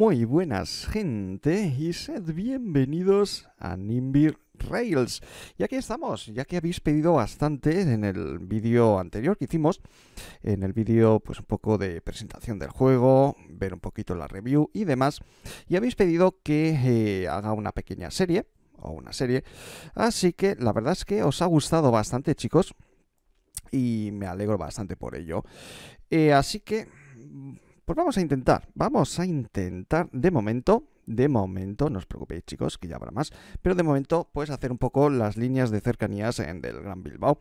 Muy buenas gente y sed bienvenidos a Nimbir Rails. Y aquí estamos, ya que habéis pedido bastante en el vídeo anterior que hicimos, en el vídeo pues un poco de presentación del juego, ver un poquito la review y demás, y habéis pedido que eh, haga una pequeña serie, o una serie, así que la verdad es que os ha gustado bastante chicos, y me alegro bastante por ello. Eh, así que pues vamos a intentar, vamos a intentar de momento, de momento, no os preocupéis chicos, que ya habrá más, pero de momento pues hacer un poco las líneas de cercanías en, del Gran Bilbao.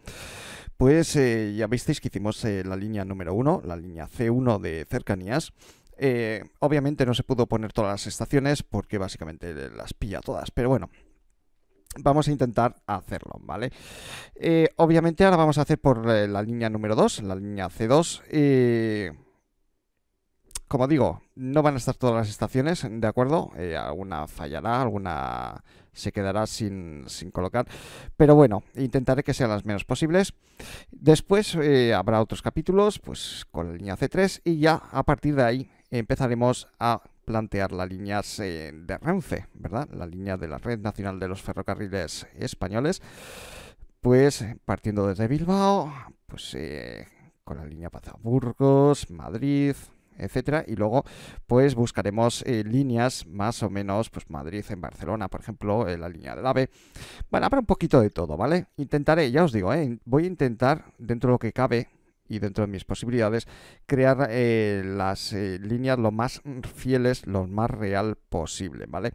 Pues eh, ya visteis que hicimos eh, la línea número 1, la línea C1 de cercanías. Eh, obviamente no se pudo poner todas las estaciones porque básicamente las pilla todas, pero bueno, Vamos a intentar hacerlo, ¿vale? obviamente ahora vamos a hacer por la línea número 2, la línea C2. Eh, como digo, no van a estar todas las estaciones, ¿de acuerdo? Eh, alguna fallará, alguna se quedará sin, colocar. Pero bueno, intentaré que sean las menos posibles. Después eh, habrá otros capítulos, pues con la línea C3 y ya a partir de ahí empezaremos a plantear la línea de Renfe, ¿verdad? La línea de la Red Nacional de los Ferrocarriles Españoles. Pues partiendo desde Bilbao, pues eh, con la línea Pazaburgos, Madrid, etcétera. Y luego, pues buscaremos eh, líneas más o menos, pues Madrid en Barcelona, por ejemplo, en eh, la línea del ave Bueno, habrá un poquito de todo, ¿vale? Intentaré, ya os digo, ¿eh? voy a intentar, dentro de lo que cabe, y dentro de mis posibilidades, crear las líneas lo más fieles, lo más real posible, ¿vale?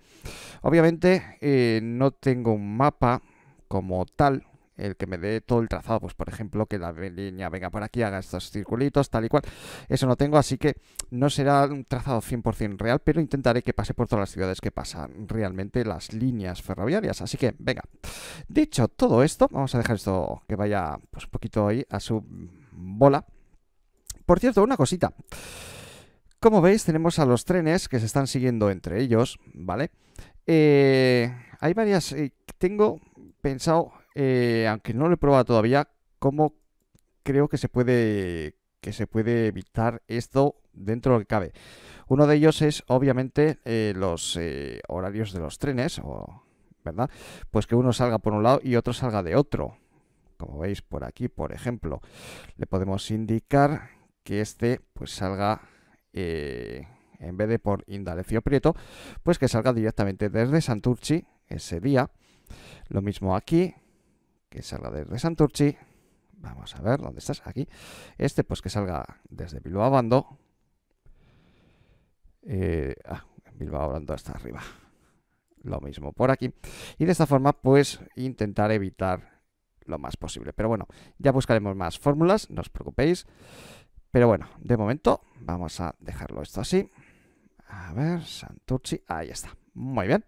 Obviamente no tengo un mapa como tal, el que me dé todo el trazado, pues por ejemplo que la línea venga por aquí, haga estos circulitos, tal y cual, eso no tengo, así que no será un trazado 100% real, pero intentaré que pase por todas las ciudades que pasan realmente las líneas ferroviarias, así que venga, dicho todo esto, vamos a dejar esto que vaya pues un poquito ahí a su bola. Por cierto, una cosita. Como veis, tenemos a los trenes que se están siguiendo entre ellos, ¿vale? Eh, hay varias... Eh, tengo pensado eh, aunque no lo he probado todavía, cómo creo que se puede que se puede evitar esto dentro de lo que cabe. Uno de ellos es obviamente eh, los eh, horarios de los trenes, ¿verdad? Pues que uno salga por un lado y otro salga de otro. Como veis por aquí, por ejemplo, le podemos indicar que este pues salga en vez de por Indalecio Prieto, pues que salga directamente desde Santurchi ese día. Lo mismo aquí, que salga desde Santurchi. Vamos a ver, ¿dónde estás? Aquí. Este, pues que salga desde Bilbao Bando. Eh, ah, Bilbao Bando hasta arriba. Lo mismo por aquí. Y de esta forma, pues intentar evitar lo más posible. Pero bueno, ya buscaremos más fórmulas, no os preocupéis. Pero bueno, de momento vamos a dejarlo esto así. A ver, Santurchi, ahí está. Muy bien.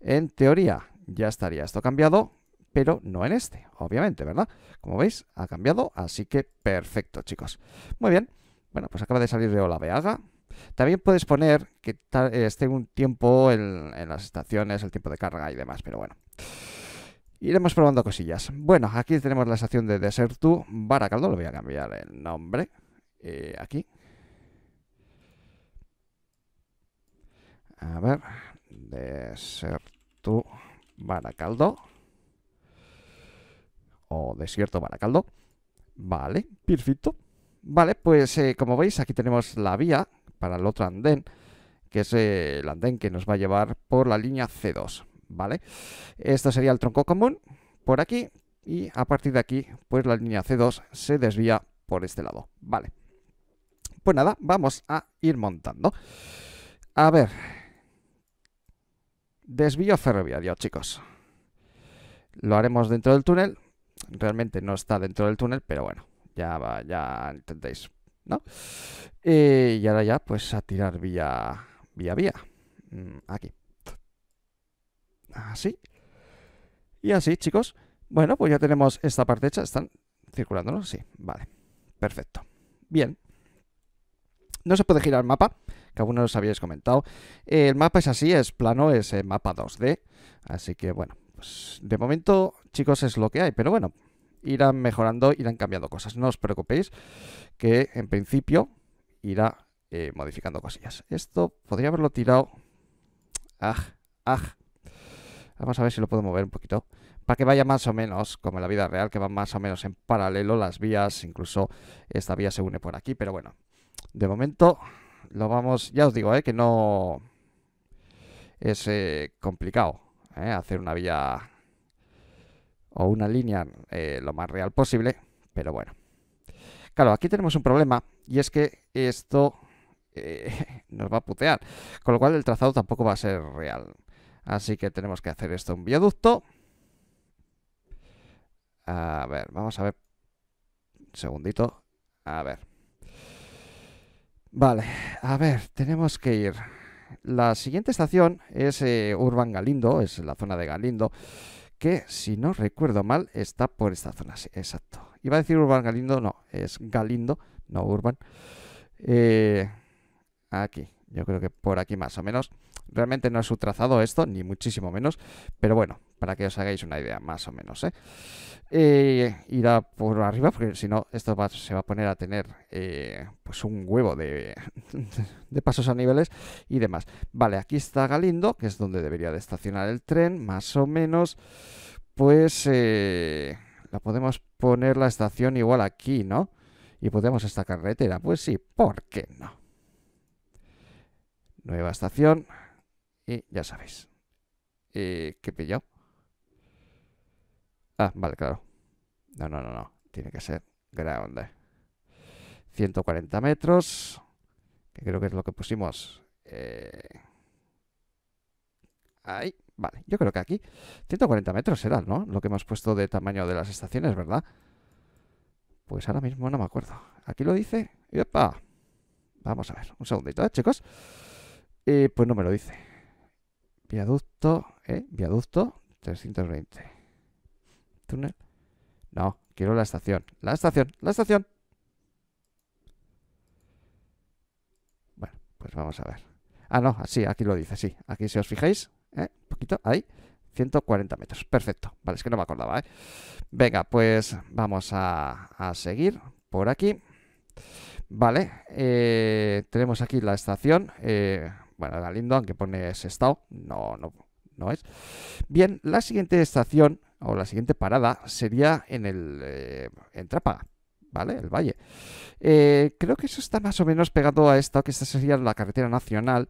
En teoría ya estaría esto cambiado pero no en este, obviamente, ¿verdad? Como veis, ha cambiado, así que perfecto, chicos. Muy bien, bueno, pues acaba de salir de la También puedes poner que esté un tiempo en, las estaciones, el tiempo de carga y demás, pero bueno. Iremos probando cosillas. Bueno, aquí tenemos la estación de Desertu, Baracaldo, Lo voy a cambiar el nombre. Eh, aquí. A ver, Desertu, Baracaldo o Desierto Baracaldo. Vale, perfecto. Vale, pues eh, como veis aquí tenemos la vía para el otro andén, que es eh, el andén que nos va a llevar por la línea C2, ¿vale? Esto sería el tronco común por aquí y a partir de aquí pues la línea C2 se desvía por este lado, ¿vale? Pues nada, vamos a ir montando. A ver, desvío ferroviario, chicos. Lo haremos dentro del túnel, realmente no está dentro del túnel, pero bueno, ya, va, ya entendéis, ¿no? y ahora ya, pues a tirar vía, vía, vía. Mm, aquí. Así. Y así, chicos. Bueno, pues ya tenemos esta parte hecha. ¿Están circulándonos, Sí, vale. Perfecto. Bien. No se puede girar el mapa, que algunos os habíais comentado. el mapa es así, es plano, es eh, mapa 2D. Así que, bueno, pues, de momento, chicos, es lo que hay, pero bueno, irán mejorando, irán cambiando cosas. No os preocupéis, que en principio irá eh, modificando cosillas. Esto podría haberlo tirado... Vamos a ver si lo puedo mover un poquito. Para que vaya más o menos, como en la vida real, que van más o menos en paralelo las vías. Incluso esta vía se une por aquí. Pero bueno, de momento lo vamos... Ya os digo, eh, que no... Es eh, complicado ¿eh? hacer una vía o una línea eh, lo más real posible, pero bueno. Claro, aquí tenemos un problema y es que esto eh, nos va a putear, con lo cual el trazado tampoco va a ser real. Así que tenemos que hacer esto un viaducto. A ver, vamos a ver. Un segundito. A ver. Vale, a ver, tenemos que ir la siguiente estación es eh, Urban Galindo, es la zona de Galindo, que si no recuerdo mal está por esta zona, sí, exacto. Iba a decir Urban Galindo, no, es Galindo, no Urban. Eh, aquí, yo creo que por aquí más o menos. Realmente no es su trazado esto, ni muchísimo menos, pero bueno, para que os hagáis una idea, más o menos. ¿eh? Eh, irá por arriba, porque si no, esto se va a poner a tener eh, pues un huevo de, pasos a niveles y demás. Vale, aquí está Galindo, que es donde debería de estacionar el tren, más o menos. Pues la podemos poner la estación igual aquí, ¿no? Y podemos esta carretera. Pues sí, ¿por qué no? Nueva estación. Y ya sabéis. ¿Qué pillo? Ah, vale, claro. No, no, no, no. Tiene que ser grande. 140 metros. Que creo que es lo que pusimos. Eh... Ahí. Vale, yo creo que aquí 140 metros será, ¿no? Lo que hemos puesto de tamaño de las estaciones, ¿verdad? Pues ahora mismo no me acuerdo. Aquí lo dice. ¡Epa! Vamos a ver, un segundito, ¿eh, chicos? Eh, pues no me lo dice. Viaducto, ¿eh? Viaducto 320. ¿Túnel? No, quiero la estación. La estación, la estación. Bueno, pues vamos a ver. Ah, no, así, aquí lo dice, sí. Aquí si os fijáis, ¿eh? un poquito, ahí. 140 metros, perfecto. Vale, es que no me acordaba, ¿eh? Venga, pues vamos a, seguir por aquí. Vale, eh, tenemos aquí la estación. Eh, bueno, bueno, lindo, aunque pone estado, no, no, no es. Bien, la siguiente estación o la siguiente parada sería en el eh, en ¿vale? El valle. Eh, creo que eso está más o menos pegado a esta, que esta sería la carretera nacional,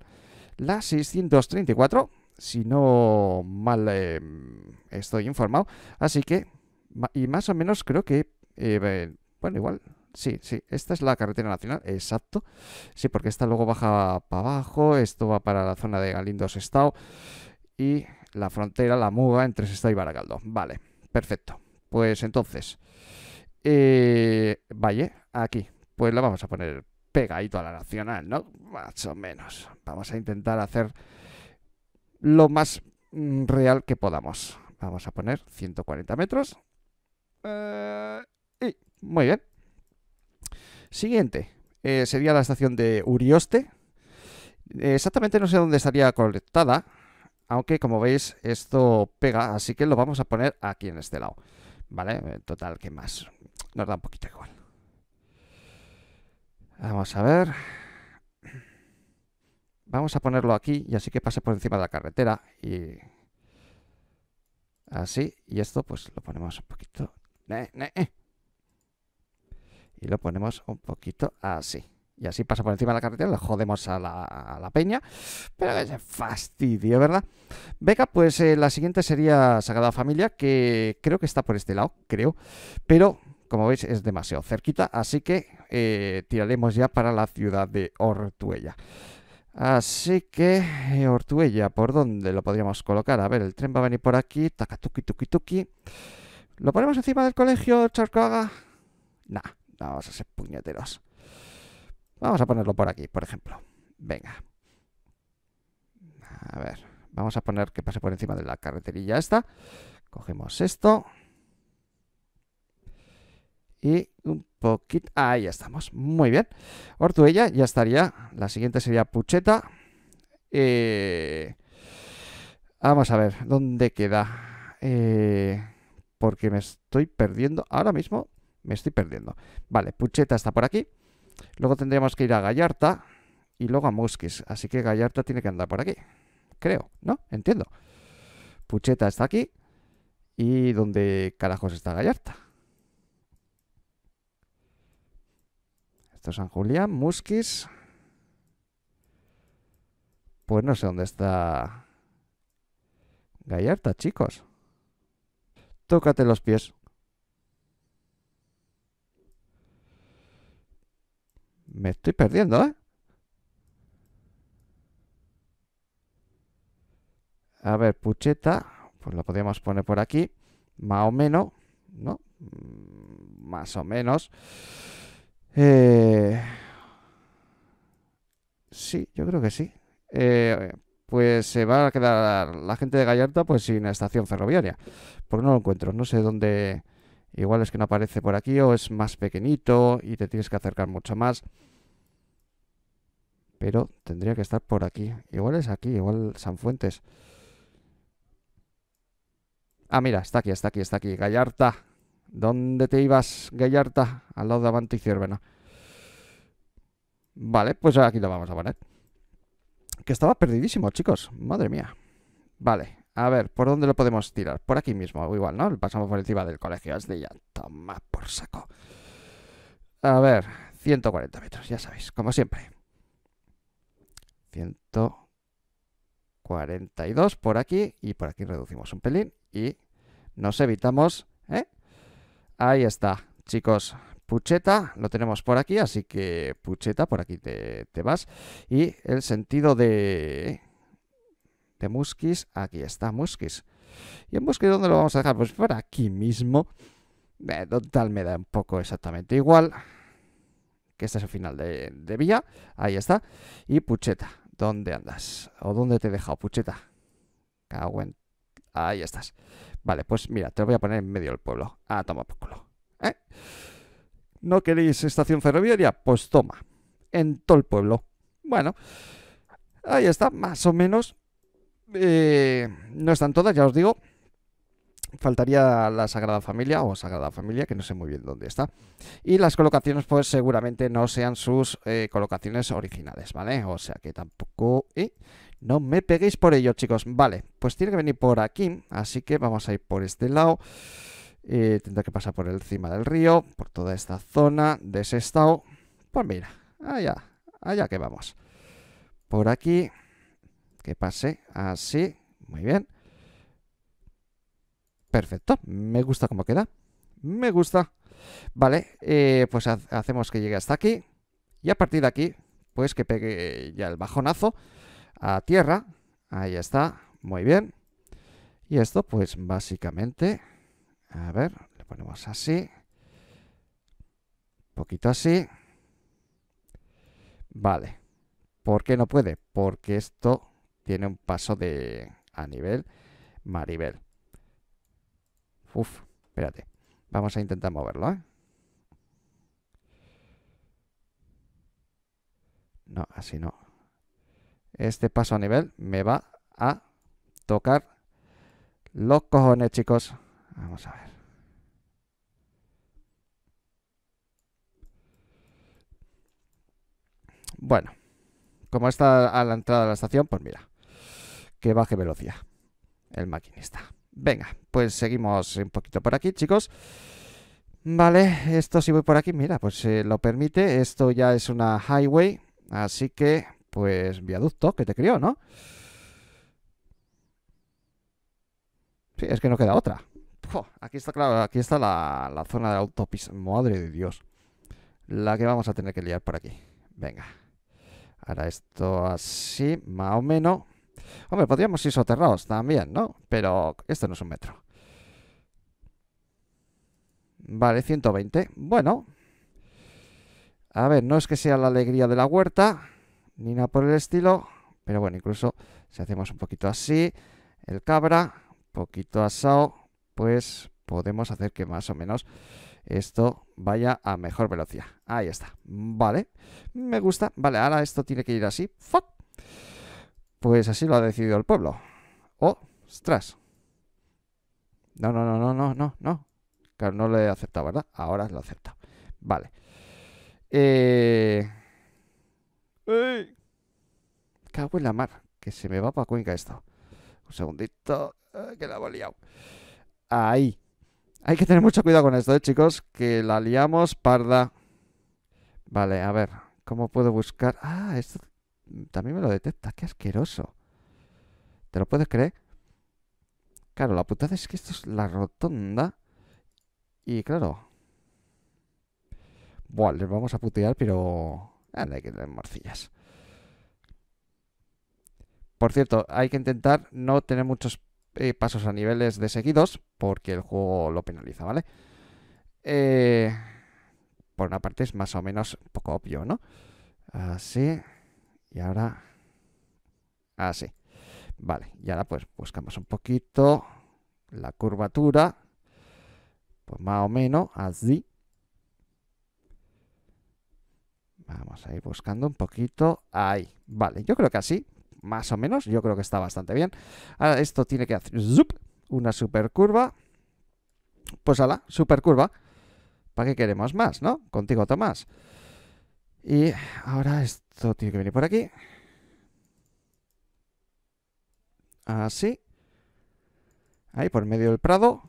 la 634, si no mal eh, estoy informado. Así que, y más o menos creo que, bueno, igual, Sí, sí, esta es la carretera nacional, exacto. Sí, porque esta luego baja para abajo, esto va para la zona de Galindos Estado y la frontera, la muga entre Sestao y Baragaldo. Vale, perfecto. Pues entonces, eh, Valle, aquí. Pues la vamos a poner pegadito a la nacional, ¿no? Más o menos. Vamos a intentar hacer lo más mm, real que podamos. Vamos a poner 140 metros. Eh, y, muy bien. Siguiente. Eh, sería la estación de Urioste. Exactamente no sé dónde estaría conectada aunque como veis esto pega, así que lo vamos a poner aquí en este lado, ¿vale? Eh, total, que más? Nos da un poquito igual. Vamos a ver. Vamos a ponerlo aquí y así que pase por encima de la carretera y... Así, y esto pues lo ponemos un poquito... Eh. Y lo ponemos un poquito así y así pasa por encima de la carretera, le jodemos a la, peña, pero es fastidio, ¿verdad? Beca, pues eh, la siguiente sería Sagrada Familia, que creo que está por este lado, creo, pero como veis es demasiado cerquita, así que eh, tiraremos ya para la ciudad de Ortuella. Así que, eh, Ortuella, ¿por dónde lo podríamos colocar? A ver, el tren va a venir por aquí, tacatuki, tuki, tuki. ¿Lo ponemos encima del colegio, Charcoaga? Nah, vamos a ser puñeteros. Vamos a ponerlo por aquí, por ejemplo. Venga. A ver, vamos a poner que pase por encima de la carreterilla esta. Cogemos esto. Y un poquito... Ahí estamos. Muy bien. Ortuella ya estaría. La siguiente sería Pucheta. Eh, vamos a ver, ¿dónde queda? Eh, porque me estoy perdiendo. Ahora mismo me estoy perdiendo. Vale, Pucheta está por aquí. Luego tendríamos que ir a Gallarta y luego a Musquis. Así que Gallarta tiene que andar por aquí. Creo, ¿no? Entiendo. Pucheta está aquí. ¿Y dónde carajos está Gallarta? Esto es San Julián, Musquis. Pues no sé dónde está Gallarta, chicos. Tócate los pies. Me estoy perdiendo, ¿eh? A ver, pucheta, pues lo podríamos poner por aquí, más o menos, ¿no? Mm, más o menos. Eh, sí, yo creo que sí. Eh, pues se va a quedar la gente de Gallarta pues sin estación ferroviaria. Porque no lo encuentro, no sé dónde... Igual es que no aparece por aquí o es más pequeñito y te tienes que acercar mucho más. Pero tendría que estar por aquí. Igual es aquí, igual San Fuentes. Ah, mira, está aquí, está aquí, está aquí. Gallarta. ¿Dónde te ibas, Gallarta? Al lado de Avante y Ciervena. Vale, pues aquí lo vamos a poner. Que estaba perdidísimo, chicos. Madre mía. Vale. A ver, ¿por dónde lo podemos tirar? Por aquí mismo, igual, ¿no? Pasamos por encima del colegio Es de ya Toma por saco. A ver, 140 metros, ya sabéis, como siempre. 142 por aquí y por aquí reducimos un pelín y nos evitamos. ¿eh? Ahí está, chicos. Pucheta, lo tenemos por aquí, así que Pucheta, por aquí te, te vas. Y el sentido de de Muskis. Aquí está Muskis. ¿Y en Muskis dónde lo vamos a dejar? Pues por aquí mismo. Eh, total, me da un poco exactamente igual. Que este es el final de, vía. Ahí está. Y Pucheta, ¿dónde andas? ¿O dónde te he dejado, Pucheta? Cago en... Ahí estás. Vale, pues mira, te lo voy a poner en medio del pueblo. Ah, toma por ¿Eh? ¿No queréis estación ferroviaria? Pues toma. En todo el pueblo. Bueno, ahí está, más o menos. Eh, no están todas, ya os digo. Faltaría la Sagrada Familia o Sagrada Familia, que no sé muy bien dónde está. Y las colocaciones, pues seguramente no sean sus eh, colocaciones originales, ¿vale? O sea que tampoco... no me peguéis por ello, chicos. Vale, pues tiene que venir por aquí, así que vamos a ir por este lado. Eh, tendrá que pasar por encima del río, por toda esta zona de ese estado. Pues mira, allá, allá que vamos. Por aquí que pase así. Muy bien. Perfecto. Me gusta cómo queda. Me gusta. Vale, eh, pues hacemos que llegue hasta aquí. Y a partir de aquí, pues que pegue ya el bajonazo a tierra. Ahí está. Muy bien. Y esto, pues básicamente... A ver, le ponemos así. Un poquito así. Vale. ¿Por qué no puede? Porque esto tiene un paso de a nivel Maribel. Uf, espérate. Vamos a intentar moverlo, ¿eh? No, así no. Este paso a nivel me va a tocar los cojones, chicos. Vamos a ver. Bueno, como está a la entrada de la estación, pues mira que baje velocidad el maquinista. Venga, pues seguimos un poquito por aquí, chicos. Vale, esto si voy por aquí, mira, pues lo permite. Esto ya es una highway, así que, pues, viaducto, que te creo, ¿no? Sí, es que no queda otra. aquí está, claro, aquí está la, la zona de autopista. Madre de Dios. La que vamos a tener que liar por aquí. Venga. Ahora esto así, más o menos. Hombre, podríamos ir soterrados también, ¿no? Pero esto no es un metro. Vale, 120. Bueno. A ver, no es que sea la alegría de la huerta, ni nada por el estilo. Pero bueno, incluso si hacemos un poquito así, el cabra, un poquito asado, pues podemos hacer que más o menos esto vaya a mejor velocidad. Ahí está. Vale. Me gusta. Vale, ahora esto tiene que ir así. ¡Fuck! Pues así lo ha decidido el pueblo. oh ¡Ostras! No, no, no, no, no, no, no. Claro, no le he aceptado, ¿verdad? Ahora lo acepta. Vale. Eh... ¡Ey! Cago en la mar, que se me va para Cuenca esto. Un segundito, eh, que la hemos liado. Ahí. Hay que tener mucho cuidado con esto, ¿eh, chicos? Que la liamos parda. Vale, a ver. ¿Cómo puedo buscar? Ah, esto también me lo detecta. ¡Qué asqueroso! ¿Te lo puedes creer? Claro, la putada es que esto es la rotonda. Y claro. Buah, les vamos a putear, pero. Ah, hay que tener morcillas. Por cierto, hay que intentar no tener muchos eh, pasos a niveles de seguidos, porque el juego lo penaliza, ¿vale? Eh, por una parte es más o menos un poco obvio, ¿no? Así. Y ahora, así. Ah, vale, y ahora pues buscamos un poquito la curvatura, pues más o menos así. Vamos a ir buscando un poquito ahí. Vale, yo creo que así, más o menos, yo creo que está bastante bien. Ahora esto tiene que hacer zup, una super curva. Pues ala, super curva. ¿Para qué queremos más, no? Contigo, Tomás. Y ahora esto tiene que venir por aquí. Así. Ahí, por medio del prado.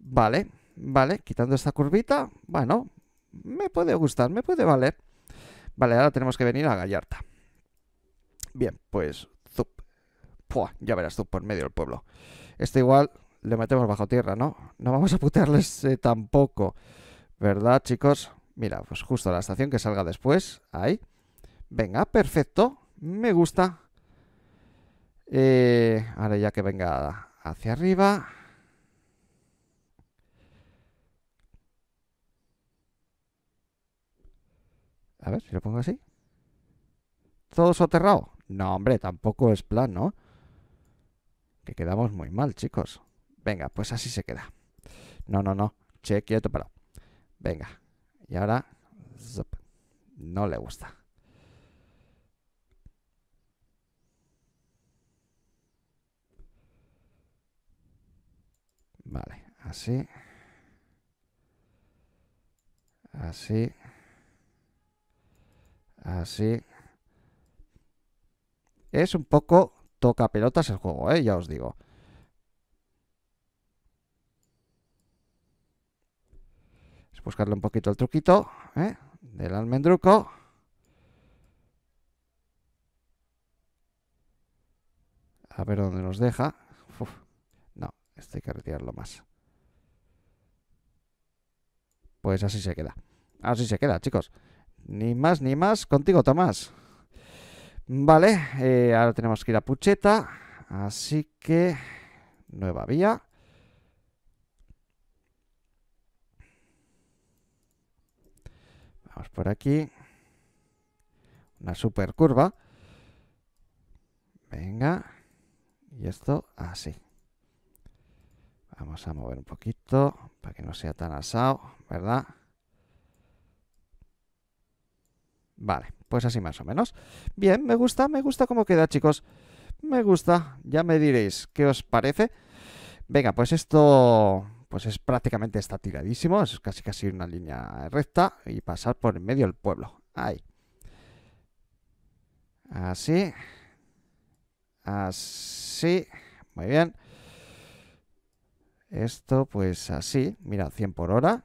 Vale, vale. Quitando esta curvita. Bueno, me puede gustar, me puede valer. Vale, ahora tenemos que venir a Gallarta. Bien, pues... Zup. ya verás zup, por medio del pueblo. Esto igual le metemos bajo tierra, ¿no? No vamos a putearles eh, tampoco. ¿Verdad, chicos? Mira, pues justo la estación que salga después. Ahí. Venga, perfecto. Me gusta. Eh, ahora ya que venga hacia arriba. A ver si lo pongo así. ¿Todo soterrado? No, hombre, tampoco es plan, ¿no? Que quedamos muy mal, chicos. Venga, pues así se queda. No, no, no. Che, quieto, para. Venga, y ahora no le gusta. Vale, así. Así. Así. Es un poco toca pelotas el juego, ¿eh? ya os digo. buscarle un poquito el truquito ¿eh? del almendruco. A ver dónde nos deja. No, este hay que retirarlo más. Pues así se queda. Así se queda, chicos. Ni más ni más contigo, Tomás. Vale, eh, ahora tenemos que ir a Pucheta. Así que... Nueva vía. Vamos por aquí. Una super curva. Venga. Y esto así. Vamos a mover un poquito para que no sea tan asado, ¿verdad? Vale, pues así más o menos. Bien, me gusta, me gusta cómo queda, chicos. Me gusta, ya me diréis qué os parece. Venga, pues esto pues es prácticamente está tiradísimo, es casi casi una línea recta y pasar por en medio del pueblo. Ahí. Así. Así. Muy bien. Esto pues así. Mira, 100 por hora.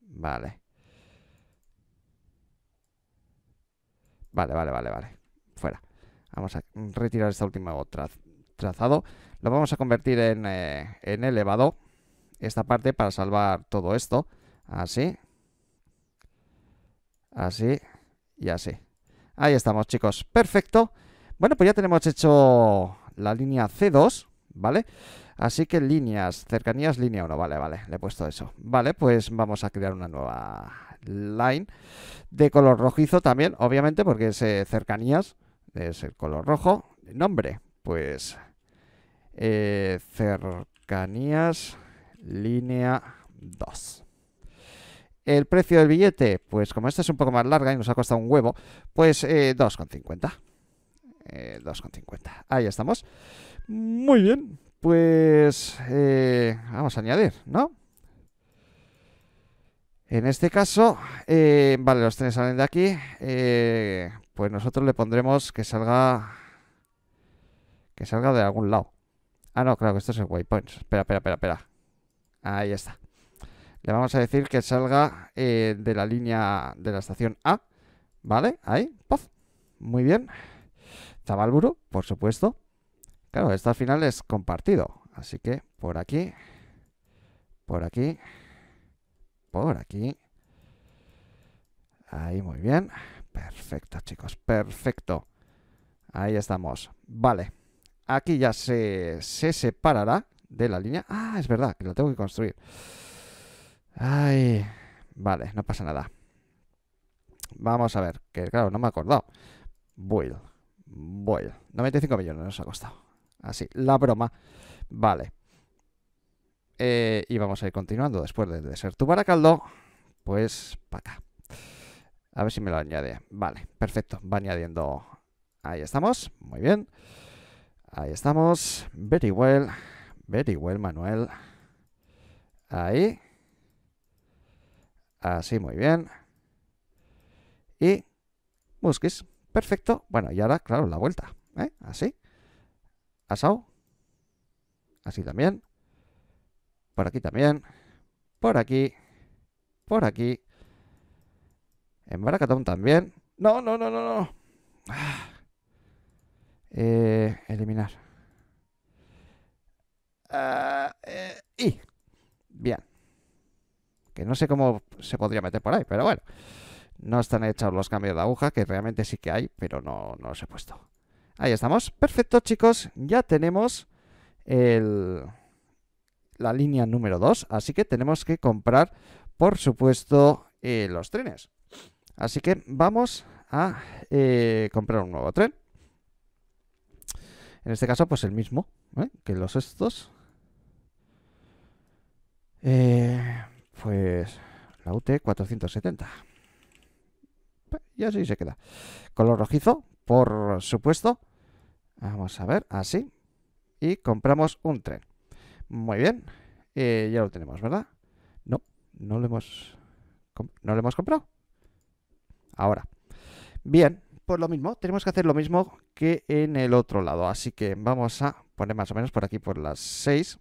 Vale. Vale, vale, vale, vale. Fuera. Vamos a retirar esta última otra trazado. Lo vamos a convertir eh, en, elevado, esta parte, para salvar todo esto. Así. Así. Y así. Ahí estamos, chicos. Perfecto. Bueno, pues ya tenemos hecho la línea C2, ¿vale? Así que líneas, cercanías, línea 1, vale, vale, le he puesto eso. Vale, pues vamos a crear una nueva line de color rojizo también, obviamente, porque es eh, cercanías, es el color rojo. Nombre, pues eh, cercanías línea 2. El precio del billete, pues como esta es un poco más larga y nos ha costado un huevo, pues eh, 2,50. 2,50. Eh, Ahí estamos. Muy bien. Pues eh, vamos a añadir, ¿no? En este caso, vale, los trenes salen de aquí. pues nosotros le pondremos que salga que salga de algún lado. Ah, no, claro, que esto es el waypoint. Espera, espera, espera, espera. Ahí está. Le vamos a decir que salga eh, de la línea de la estación A. ¿Vale? Ahí. ¡Pof! Muy bien. Zabalburu, por supuesto. Claro, esta final es compartido. Así que por aquí. Por aquí. Por aquí. Ahí, muy bien. Perfecto, chicos. Perfecto. Ahí estamos. Vale. Aquí ya se, separará de la línea. Ah, es verdad, que lo tengo que construir. Ay, vale, no pasa nada. Vamos a ver, que claro, no me he acordado. Build, build. 95 millones nos ha costado. Así, la broma. Vale. Eh, y vamos a ir continuando después de ser tu Baracaldo. Pues para acá. A ver si me lo añade. Vale, perfecto. Va añadiendo. Ahí estamos. Muy bien. Ahí estamos. Very well. Very well, Manuel. Ahí. Así, muy bien. Y busques Perfecto. Bueno, y ahora, claro, la vuelta. ¿eh? Así. asau, Así también. Por aquí también. Por aquí. Por aquí. En Baracatón también. No, no, no, no, no. Ah. Eh, eliminar. Ah, eh, y. Bien. Que no sé cómo se podría meter por ahí, pero bueno. No están hechos los cambios de aguja, que realmente sí que hay, pero no, no los he puesto. Ahí estamos. Perfecto, chicos. Ya tenemos el, la línea número 2. Así que tenemos que comprar, por supuesto, eh, los trenes. Así que vamos a comprar un nuevo tren. En este caso, pues el mismo ¿eh? que los estos. Eh, pues la UT 470. Pues, y así se queda. Color rojizo, por supuesto. Vamos a ver, así. Y compramos un tren. Muy bien. Eh, ya lo tenemos, ¿verdad? No, no lo hemos... ¿No lo hemos comprado? Ahora. Bien por lo mismo, tenemos que hacer lo mismo que en el otro lado. Así que vamos a poner más o menos por aquí, por las 6.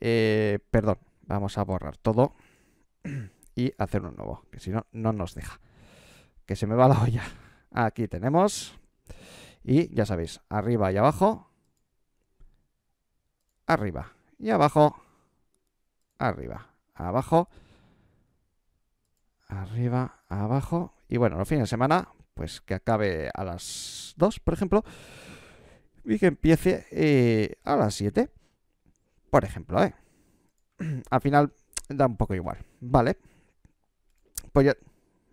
Eh, perdón, vamos a borrar todo y hacer uno nuevo, que si no, no nos deja. Que se me va la olla. Aquí tenemos. Y ya sabéis, arriba y abajo. Arriba y abajo. Arriba, abajo arriba, abajo. Y bueno, los fines de semana, pues que acabe a las 2, por ejemplo, y que empiece eh, a las 7, por ejemplo, ¿eh? Al final da un poco igual, ¿vale? Pues ya...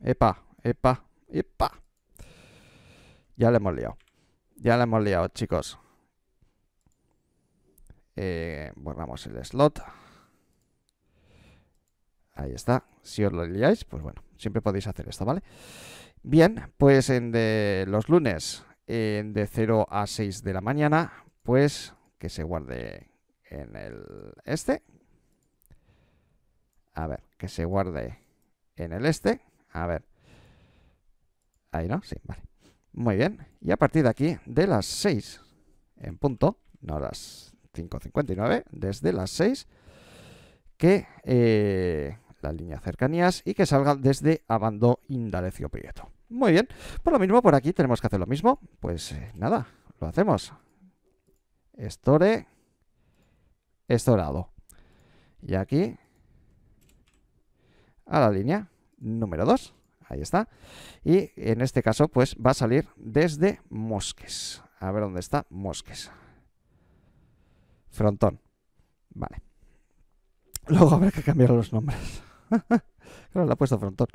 Epa, epa, epa. Ya le hemos liado. Ya le hemos liado, chicos. volvamos eh, el slot. Ahí está. Si os lo liáis, pues bueno, siempre podéis hacer esto, ¿vale? Bien, pues en de los lunes, de 0 a 6 de la mañana, pues que se guarde en el este. A ver, que se guarde en el este. A ver. Ahí, ¿no? Sí, vale. Muy bien. Y a partir de aquí, de las 6 en punto, no las 5.59, desde las 6, que... Eh, la línea cercanías y que salga desde Abando Indalecio Prieto. Muy bien, por lo mismo por aquí tenemos que hacer lo mismo. Pues eh, nada, lo hacemos. Store, estorado. Y aquí, a la línea número 2. Ahí está. Y en este caso, pues va a salir desde Mosques. A ver dónde está Mosques. Frontón. Vale. Luego habrá que cambiar los nombres. claro, ha puesto frontón.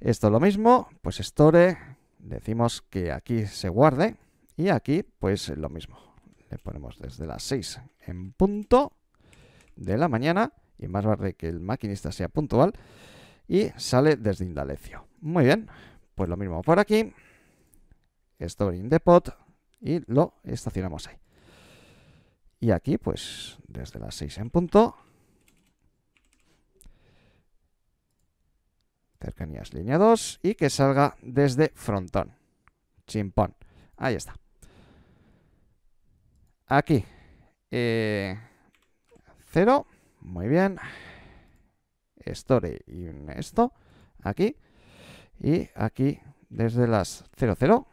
Esto es lo mismo, pues store, decimos que aquí se guarde y aquí pues lo mismo. Le ponemos desde las 6 en punto de la mañana y más vale que el maquinista sea puntual y sale desde Indalecio. Muy bien, pues lo mismo por aquí, store in depot y lo estacionamos ahí. Y aquí pues desde las 6 en punto cercanías línea 2 y que salga desde frontón. Chimpón. Ahí está. Aquí. 0. Eh, Muy bien. Store y esto. Aquí. Y aquí desde las 00.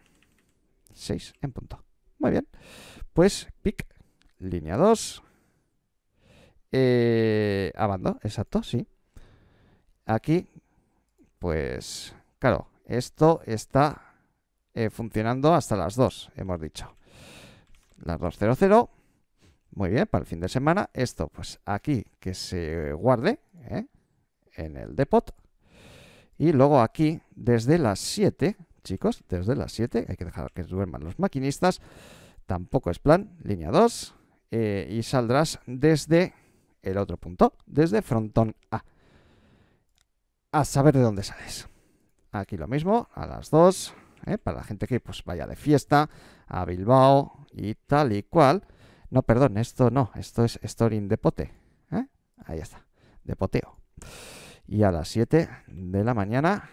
6 en punto. Muy bien. Pues pick Línea 2. Eh, abando. Exacto, sí. Aquí pues claro, esto está eh, funcionando hasta las 2, hemos dicho. Las 2.00, muy bien, para el fin de semana. Esto, pues aquí, que se guarde ¿eh? en el depot. Y luego aquí, desde las 7, chicos, desde las 7, hay que dejar que duerman los maquinistas. Tampoco es plan, línea 2. Eh, y saldrás desde el otro punto, desde frontón A a saber de dónde sales. Aquí lo mismo, a las 2, ¿eh? para la gente que pues, vaya de fiesta a Bilbao y tal y cual. No, perdón, esto no, esto es Storing de Pote. ¿eh? Ahí está, de poteo. Y a las 7 de la mañana,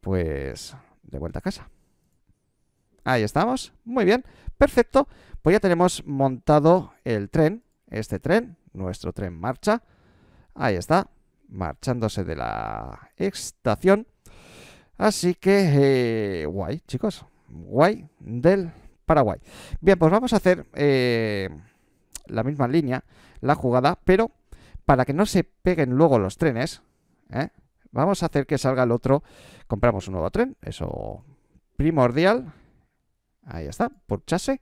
pues de vuelta a casa. Ahí estamos, muy bien, perfecto. Pues ya tenemos montado el tren, este tren, nuestro tren marcha. Ahí está, marchándose de la estación. Así que, eh, guay, chicos, guay del Paraguay. Bien, pues vamos a hacer eh, la misma línea, la jugada, pero para que no se peguen luego los trenes, ¿eh? vamos a hacer que salga el otro. Compramos un nuevo tren, eso primordial. Ahí está, por chase.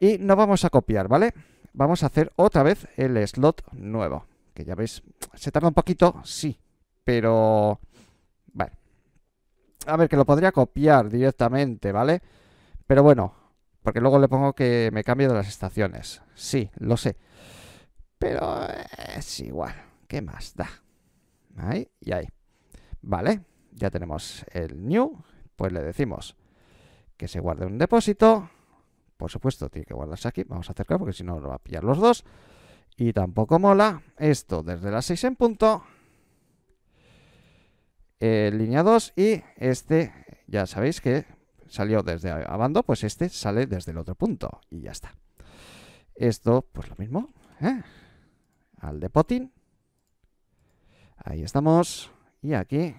Y no vamos a copiar, ¿vale? Vamos a hacer otra vez el slot nuevo que ya veis, se tarda un poquito, sí, pero... Vale. A ver, que lo podría copiar directamente, ¿vale? Pero bueno, porque luego le pongo que me cambie de las estaciones. Sí, lo sé. Pero eh, es igual. ¿Qué más da? Ahí y ahí. Vale, ya tenemos el new. Pues le decimos que se guarde un depósito. Por supuesto, tiene que guardarse aquí. Vamos a acercar porque si no lo va a pillar los dos. Y tampoco mola esto desde las 6 en punto. Eh, línea 2 y este, ya sabéis que salió desde abando, pues este sale desde el otro punto y ya está. Esto, pues lo mismo, ¿eh? al de Ahí estamos. Y aquí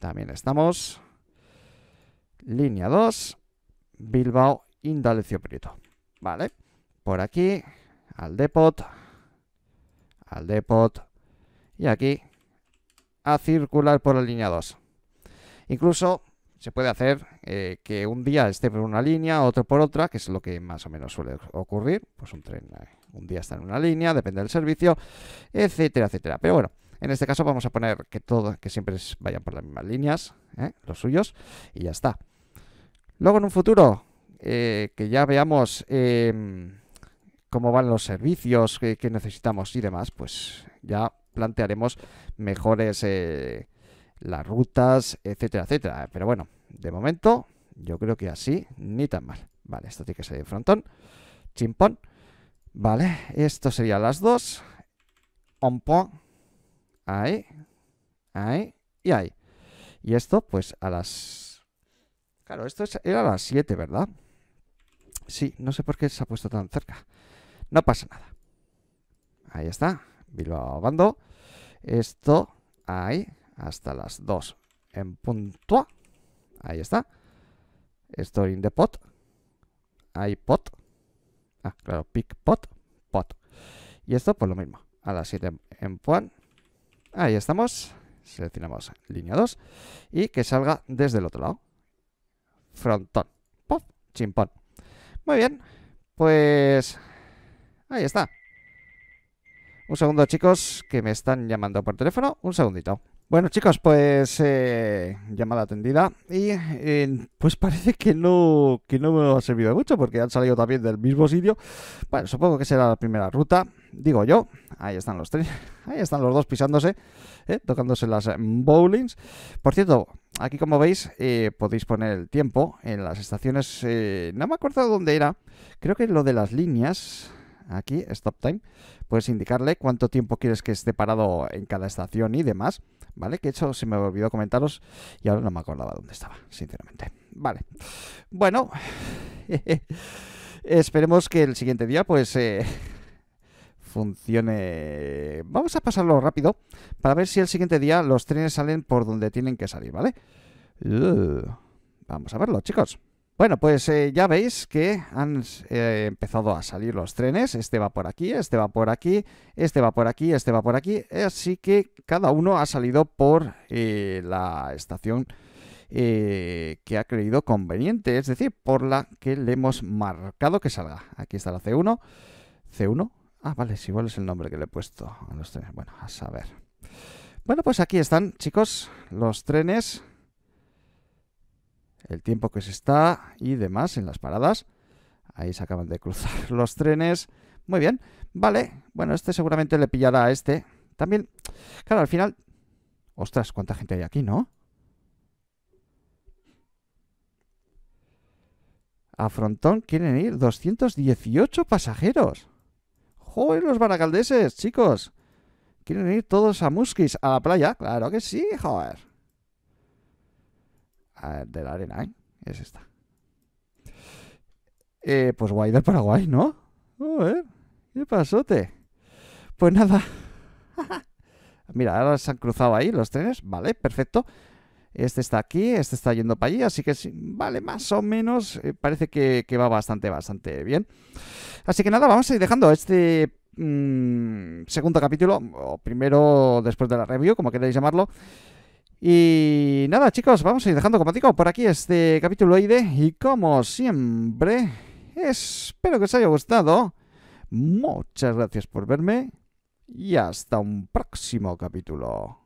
también estamos. Línea 2, Bilbao, Indalecio Prieto. Vale, por aquí, al depot al depot y aquí a circular por la línea 2. Incluso se puede hacer eh, que un día esté por una línea, otro por otra, que es lo que más o menos suele ocurrir. Pues un tren eh, un día está en una línea, depende del servicio, etcétera, etcétera. Pero bueno, en este caso vamos a poner que todo, que siempre vayan por las mismas líneas, eh, los suyos, y ya está. Luego en un futuro, que ya veamos em, cómo van los servicios que, necesitamos y demás, pues ya plantearemos mejores eh, las rutas, etcétera, etcétera. Pero bueno, de momento yo creo que así ni tan mal. Vale, esto tiene que ser de frontón. Chimpón. Vale, esto a las dos. Ompon. Ahí. Ahí. Y ahí. Y esto, pues a las... Claro, esto era a las 7, ¿verdad? Sí, no sé por qué se ha puesto tan cerca. No pasa nada. Ahí está. Bilbao Bando. Esto ahí hasta las 2 en punto. Ahí está. Estoy in the pot. Ahí pot. Ah, claro, pick pot, pot. Y esto pues lo mismo. A las 7 en punto. Ahí estamos. Seleccionamos línea 2 y que salga desde el otro lado. Frontón. Pop, chimpón. Muy bien. Pues Ahí está. Un segundo, chicos, que me están llamando por teléfono. Un segundito. Bueno, chicos, pues eh, llamada atendida. Y eh, pues parece que no, que no me ha servido mucho porque han salido también del mismo sitio. Bueno, supongo que será la primera ruta, digo yo. Ahí están los tres. Ahí están los dos pisándose, eh, tocándose las bowlings. Por cierto, aquí como veis podéis poner el tiempo en las estaciones. no me acuerdo dónde era. Creo que lo de las líneas aquí, stop time, puedes indicarle cuánto tiempo quieres que esté parado en cada estación y demás, ¿vale? Que hecho, se me olvidó comentaros y ahora no me acordaba dónde estaba, sinceramente. Vale. Bueno, esperemos que el siguiente día, pues... Eh, funcione. Vamos a pasarlo rápido para ver si el siguiente día los trenes salen por donde tienen que salir, ¿vale? Uh, vamos a verlo, chicos. Bueno, pues eh, ya veis que han eh, empezado a salir los trenes. Este va por aquí, este va por aquí, este va por aquí, este va por aquí. Así que cada uno ha salido por eh, la estación que ha creído conveniente, es decir, por la que le hemos marcado que salga. Aquí está la C1. C1. Ah, vale, si igual es el nombre que le he puesto a los trenes. Bueno, a saber. Bueno, pues aquí están, chicos, los trenes el tiempo que se está y demás en las paradas. Ahí se acaban de cruzar los trenes. Muy bien, vale. Bueno, este seguramente le pillará a este. También, claro, al final... Ostras, cuánta gente hay aquí, ¿no? A Frontón quieren ir 218 pasajeros. ¡Joder, los baracaldeses, chicos! Quieren ir todos a Muskis, a la playa. Claro que sí, joder de la arena, ¿eh? Es esta. Eh, pues guay del Paraguay, ¿no? A ver, qué pasote. Pues nada. Mira, ahora se han cruzado ahí los trenes. Vale, perfecto. Este está aquí, este está yendo para allí, así que vale, más o menos eh, parece que, va bastante, bastante bien. Así que nada, vamos a ir dejando este mm, segundo capítulo, o primero después de la review, como queráis llamarlo. Y nada, chicos, vamos a ir dejando como digo por aquí este capítulo ID. Y como siempre, espero que os haya gustado. Muchas gracias por verme y hasta un próximo capítulo.